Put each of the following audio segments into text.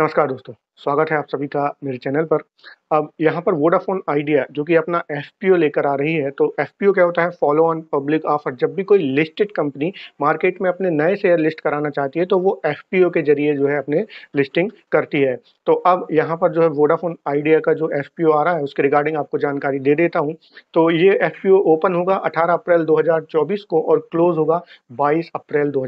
नमस्कार दोस्तों स्वागत है आप सभी का मेरे चैनल पर अब यहाँ पर वोडाफोन आइडिया जो कि अपना एफ लेकर आ रही है तो एफ क्या होता है फॉलो ऑन पब्लिक ऑफर जब भी कोई लिस्टेड कंपनी मार्केट में अपने नए शेयर लिस्ट कराना चाहती है तो वो एफ के जरिए जो है अपने लिस्टिंग करती है तो अब यहाँ पर जो है वोडाफोन आइडिया का जो एफ आ रहा है उसके रिगार्डिंग आपको जानकारी दे देता हूँ तो ये एफ ओपन होगा अठारह अप्रैल दो को और क्लोज होगा बाईस अप्रैल दो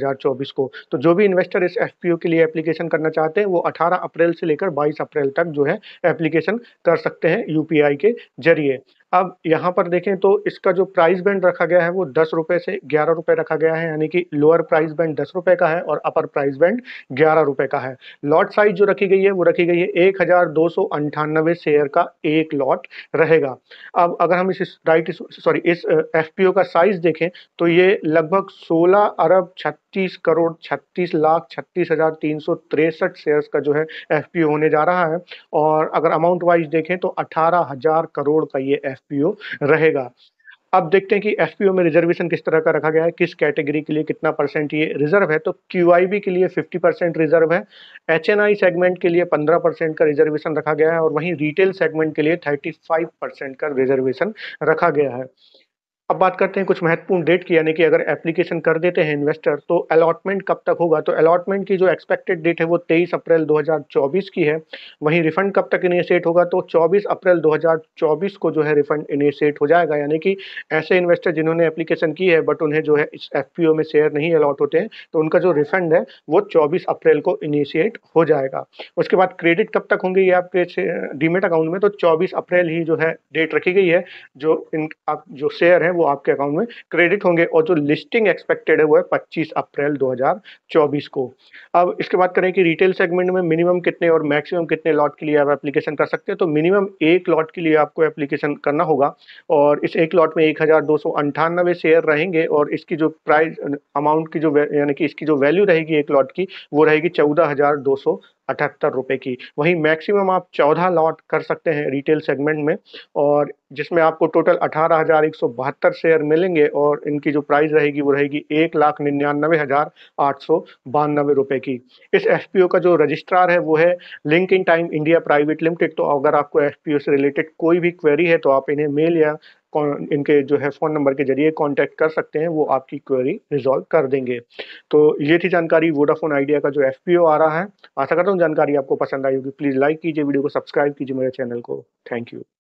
को तो जो भी इन्वेस्टर इस एफ के लिए एप्लीकेशन करना चाहते हैं वो अठारह अप्रैल से लेकर बाईस अप्रैल तक जो है एप्लीकेशन कर कर सकते हैं यूपीआई के जरिए अब यहाँ पर देखें तो इसका जो प्राइस बैंड रखा गया है वो दस रुपये से ग्यारह रुपये रखा गया है यानी कि लोअर प्राइस बैंड दस रुपये का है और अपर प्राइस बैंड ग्यारह रुपये का है लॉट साइज जो रखी गई है वो रखी गई है एक हज़ार दो सौ अंठानबे शेयर का एक लॉट रहेगा अब अगर हम इस राइट सॉरी इस एफ पी ओ का साइज़ देखें तो ये लगभग सोलह अरब छत्तीस करोड़ छत्तीस लाख छत्तीस हज़ार तीन सौ तिरसठ शेयर का जो है एफ पी ओ होने जा रहा है और अगर अमाउंट वाइज देखें तो अठारह हज़ार करोड़ का ये एफ एफपीओ रहेगा अब देखते हैं कि एफपीओ में रिजर्वेशन किस तरह का रखा गया है किस कैटेगरी के लिए कितना परसेंट ये रिजर्व है तो क्यू के लिए 50 परसेंट रिजर्व है एच सेगमेंट के लिए 15 परसेंट का रिजर्वेशन रखा गया है और वहीं रिटेल सेगमेंट के लिए 35 परसेंट का रिजर्वेशन रखा गया है अब बात करते हैं कुछ महत्वपूर्ण डेट की यानी कि अगर एप्लीकेशन कर देते हैं इन्वेस्टर तो अलॉटमेंट कब तक होगा तो अलॉटमेंट की जो एक्सपेक्टेड डेट है वो 23 अप्रैल 2024 की है वहीं रिफंड कब तक इनिशिएट होगा तो 24 अप्रैल 2024 को जो है रिफंड इनिशिएट हो जाएगा यानी कि ऐसे इन्वेस्टर जिन्होंने एप्लीकेशन की है बट उन्हें जो है इस एफ में शेयर नहीं अलॉट होते हैं तो उनका जो रिफंड है वो चौबीस अप्रैल को इनिशिएट हो जाएगा उसके बाद क्रेडिट कब तक होंगे ये आपके डीमेट अकाउंट में तो चौबीस अप्रैल ही जो है डेट रखी गई है जो इन आप जो शेयर है वो आपके अकाउंट में क्रेडिट होंगे और जो लिस्टिंग एक्सपेक्टेड है वो है पच्चीस अप्रैल 2024 को अब इसके बात करें कि रिटेल सेगमेंट में मिनिमम कितने और मैक्सिमम कितने लॉट के लिए आप एप्लीकेशन कर सकते हैं तो मिनिमम एक लॉट के लिए आपको एप्लीकेशन करना होगा और इस एक लॉट में एक शेयर रहेंगे और इसकी जो प्राइस अमाउंट की जो यानी कि इसकी जो वैल्यू रहेगी एक लॉट की वो रहेगी चौदह अठहत्तर रुपये की वहीं मैक्सिमम आप चौदह लॉट कर सकते हैं रिटेल सेगमेंट में और जिसमें आपको टोटल अठारह हज़ार एक सौ बहत्तर शेयर मिलेंगे और इनकी जो प्राइस रहेगी वो रहेगी एक लाख निन्यानवे हज़ार आठ सौ बानवे रुपये की इस एफ पी ओ का जो रजिस्ट्रार है वो है link in time India private limited तो अगर आपको एफ पी ओ से रिलेटेड कोई भी क्वेरी है तो आप इन्हें मेल या इनके जो है फ़ोन नंबर के जरिए कांटेक्ट कर सकते हैं वो आपकी क्वेरी रिजॉल्व कर देंगे तो ये थी जानकारी वोडाफोन आइडिया का जो एफ आ रहा है आशा करता हूँ जानकारी आपको पसंद आई होगी प्लीज़ लाइक कीजिए वीडियो को सब्सक्राइब कीजिए मेरे चैनल को थैंक यू